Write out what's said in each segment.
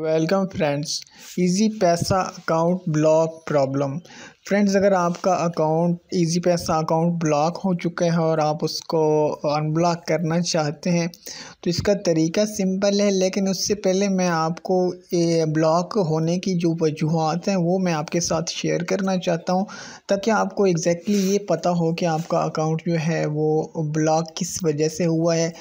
welcome friends Easypaisa account block problem friends अगर आपका account Easypaisa account block हो चुका है और आप उसको अनब्लॉक करना चाहते हैं तो इसका तरीका सिंपल है लेकिन उससे पहले मैं आपको ब्लॉक होने की जो वजूहत हैं वो मैं आपके साथ शेयर करना चाहता हूं ताकि आपको एग्जैक्टली exactly ये पता हो कि आपका अकाउंट जो है वो ब्लॉक किस वजह से हुआ है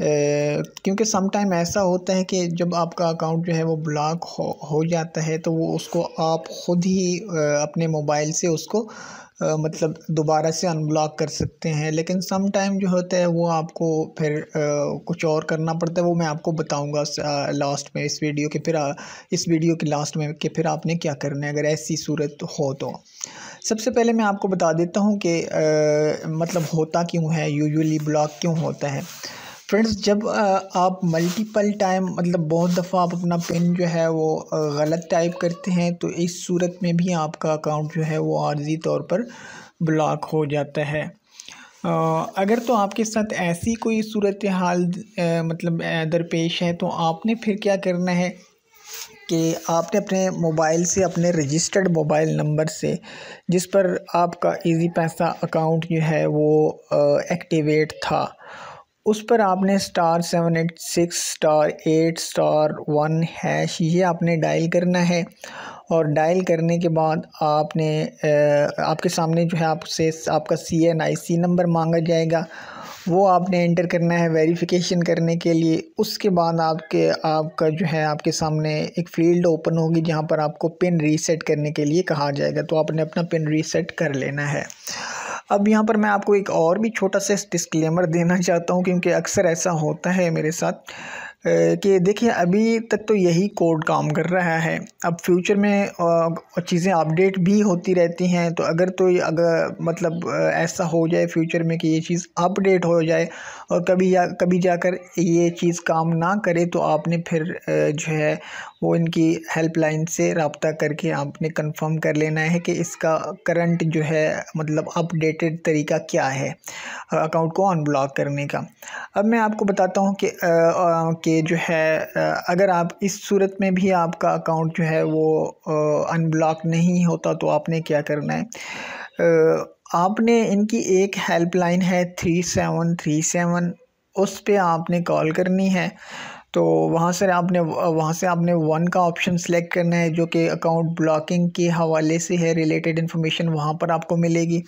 क्योंकि समटाइम ऐसा होता है कि जब आपका अकाउंट जो है वो ब्लॉक हो हो जाता है तो वो उसको आप ख़ुद ही अपने मोबाइल से उसको आ, मतलब दोबारा से अनब्लॉक कर सकते हैं लेकिन सम टाइम जो होता है वो आपको फिर आ, कुछ और करना पड़ता है वो मैं आपको बताऊंगा लास्ट में इस वीडियो के फिर आ, इस वीडियो के लास्ट में कि फिर आपने क्या करना है अगर ऐसी सूरत हो तो सबसे पहले मैं आपको बता देता हूँ कि मतलब होता क्यों है यूजुअली ब्लॉक क्यों होता है फ्रेंड्स जब आप मल्टीपल टाइम मतलब बहुत दफ़ा आप अपना पिन जो है वो गलत टाइप करते हैं तो इस सूरत में भी आपका अकाउंट जो है वो आर्जी तौर पर ब्लॉक हो जाता है अगर तो आपके साथ ऐसी कोई सूरत हाल मतलब दरपेश है तो आपने फिर क्या करना है कि आपने अपने मोबाइल से अपने रजिस्टर्ड मोबाइल नंबर से जिस पर आपका इजी पैसा अकाउंट जो है वो एक्टिवेट था उस पर आपने star seven eight six star eight star one hash ये आपने डायल करना है और डायल करने के बाद आपने आपके सामने जो है आपसे आपका सी एन आई सी नंबर मांगा जाएगा वो आपने एंटर करना है वेरिफिकेशन करने के लिए उसके बाद आपके आपका जो है आपके सामने एक फील्ड ओपन होगी जहाँ पर आपको पिन रीसेट करने के लिए कहा जाएगा तो आपने अपना पिन रीसेट कर लेना है अब यहाँ पर मैं आपको एक और भी छोटा सा डिस्क्लेमर देना चाहता हूँ क्योंकि अक्सर ऐसा होता है मेरे साथ कि देखिए अभी तक तो यही कोड काम कर रहा है अब फ्यूचर में चीज़ें अपडेट भी होती रहती हैं तो अगर तो अगर मतलब ऐसा हो जाए फ्यूचर में कि ये चीज़ अपडेट हो जाए और कभी या कभी जाकर ये चीज़ काम ना करे तो आपने फिर जो है वो इनकी हेल्पलाइन से रबता करके आपने कंफर्म कर लेना है कि इसका करंट जो है मतलब अपडेटेड तरीका क्या है अकाउंट को अनब्लॉक करने का अब मैं आपको बताता हूँ कि, कि जो है अगर आप इस सूरत में भी आपका अकाउंट जो है वो अनब्लॉक नहीं होता तो आपने क्या करना है आपने इनकी एक हेल्पलाइन है थ्री सेवन थ्री सेवन उस पर आपने कॉल करनी है तो वहाँ से आपने वहाँ से आपने वन का ऑप्शन सेलेक्ट करना है जो कि अकाउंट ब्लॉकिंग के हवाले से है रिलेटेड इन्फॉर्मेशन वहाँ पर आपको मिलेगी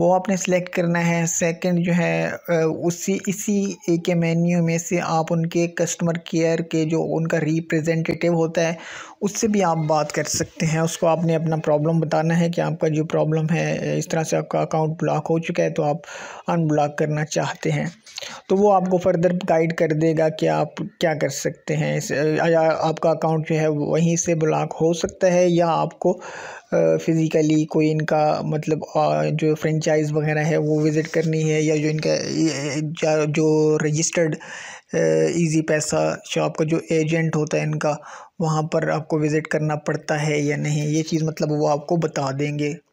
वो आपने सेलेक्ट करना है सेकंड जो है उसी इसी के मेन्यू में से आप उनके कस्टमर केयर के जो उनका रिप्रेजेंटेटिव होता है उससे भी आप बात कर सकते हैं उसको आपने अपना प्रॉब्लम बताना है कि आपका जो प्रॉब्लम है इस तरह से आपका अकाउंट ब्लॉक हो चुका है तो आप अनब्लॉक करना चाहते हैं तो वो आपको फर्दर गाइड कर देगा कि आप क्या कर सकते हैं या आपका अकाउंट जो है वहीं से ब्लॉक हो सकता है या आपको फ़िज़िकली कोई इनका मतलब जो फ्रेंचाइज वगैरह है वो विज़िट करनी है या जो इनका जो रजिस्टर्ड इजी पैसा शॉप का जो एजेंट होता है इनका वहाँ पर आपको विज़िट करना पड़ता है या नहीं ये चीज़ मतलब वो आपको बता देंगे